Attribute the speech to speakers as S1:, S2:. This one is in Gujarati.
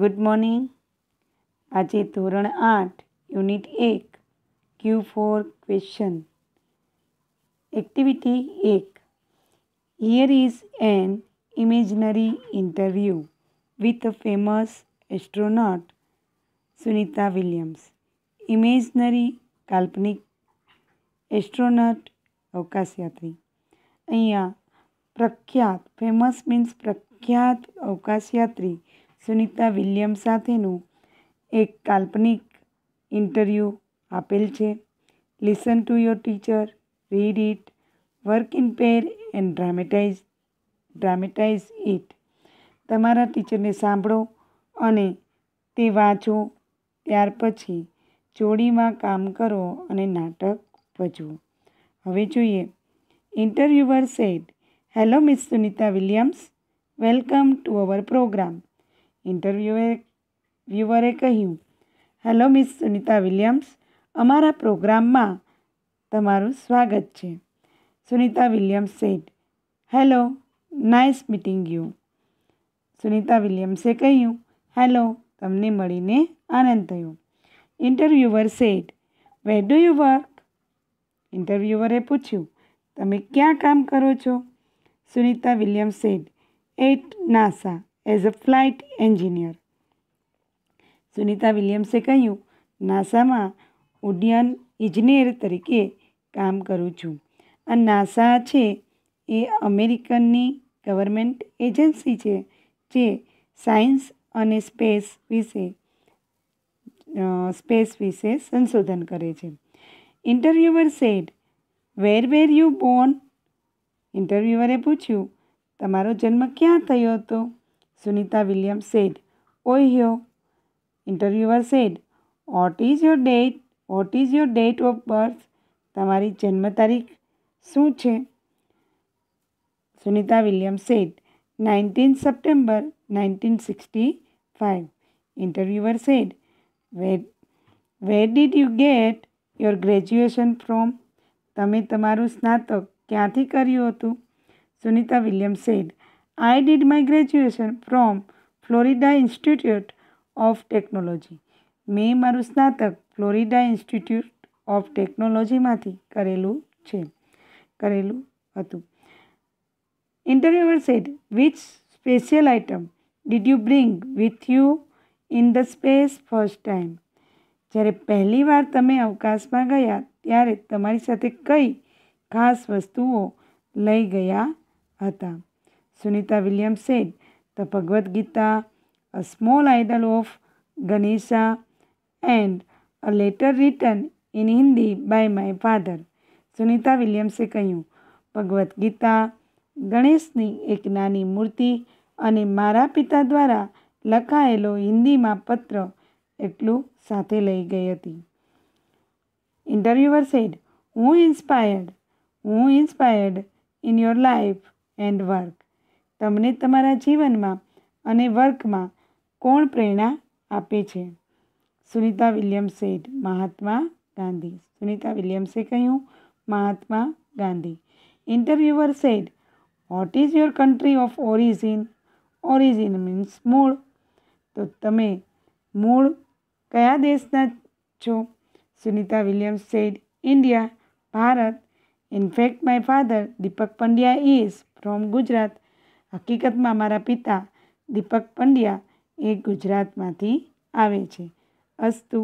S1: ગુડ મોર્નિંગ આજે ધોરણ આઠ યુનિટ એક ક્યુ ફોર ક્વેશ્ચન એક્ટિવિટી એક here is an imaginary interview with a famous astronaut Sunita Williams imaginary કાલ્પનિક એસ્ટ્રોનટ અવકાશયાત્રી અહીંયા પ્રખ્યાત ફેમસ મીન્સ પ્રખ્યાત અવકાશયાત્રી સુનિતા વિલિયમ સાથેનું એક કાલ્પનિક ઇન્ટરવ્યૂ આપેલ છે listen to your teacher read it work in pair and dramatize dramatize it તમારા ટીચરને સાંભળો અને તે વાંચો ત્યાર પછી જોડીમાં કામ કરો અને નાટક ભજવો હવે જોઈએ interviewer said hello miss Sunita Williams welcome to our program ઇન્ટરવ્યુએ વ્યુઅરે કહ્યું હેલો મિસ સુનિતા વિલિયમ્સ અમારા પ્રોગ્રામમાં તમારું સ્વાગત છે Sunita Williams said hello nice meeting you Sunita વિલિયમ્સે કહ્યું હેલો તમને મળીને આનંદ થયો interviewer said where do you work ઇન્ટરવ્યુઅરે પૂછ્યું તમે ક્યાં કામ કરો છો Sunita Williams said at NASA as a flight engineer Sunita વિલિયમ્સે કહ્યું નાસામાં ઉડ્ડયન ઇજનેર તરીકે કામ કરું છું આ નાસા છે એ અમેરિકનની ગવર્મેન્ટ એજન્સી છે જે સાયન્સ અને સ્પેસ વિશે સ્પેસ વિશે સંશોધન કરે છે interviewer said where where you born ઇન્ટરવ્યુઅરે પૂછ્યું તમારો જન્મ ક્યાં થયો હતો Sunitha Williams said. Ohio. Interviewer said, What is your date? What is your date of birth? તમારી જન્મ તારીખ શું છે Sunita William said nineteen September nineteen sixty five interviewer said where where did you get your graduation from તમે તમારું સ્નાતક ક્યાંથી કર્યું હતું Sunita William said I did my graduation from Florida Institute of Technology. મેં મારું સ્નાતક ફ્લોરિડા ઇન્સ્ટિટ્યૂટ ઓફ ટેકનોલોજીમાંથી કરેલું છે કરેલું હતું interviewer said which special item did you bring with you in the space first time જ્યારે પહેલીવાર તમે અવકાશમાં ગયા ત્યારે તમારી સાથે કઈ ખાસ વસ્તુઓ લઈ ગયા હતા Sunita William said, the Bhagavad Gita a small idol of Ganesha, and a letter written in Hindi by my father Sunita વિલિયમ્સે કહ્યું ભગવદ્ ગીતા ગણેશની એક નાની મૂર્તિ અને મારા પિતા દ્વારા લખાયેલો હિન્દીમાં પત્ર એટલું સાથે લઈ ગઈ હતી interviewer said who inspired who inspired in your life and work તમને તમારા જીવનમાં અને વર્કમાં કોણ પ્રેરણા આપે છે સુનિતા વિલિયમ્સ સેઠ મહાત્મા ગાંધી સુનિતા વિલિયમ્સે કહ્યું Mahatma Gandhi interviewer said what is your country of origin origin means મૂળ તો તમે મૂળ કયા દેશના છો Sunita Williams said India Bharat in fact my father Deepak Pandya is from Gujarat હકીકતમાં મારા પિતા દીપક પંડ્યા એ ગુજરાતમાંથી આવે છે અસ્તુ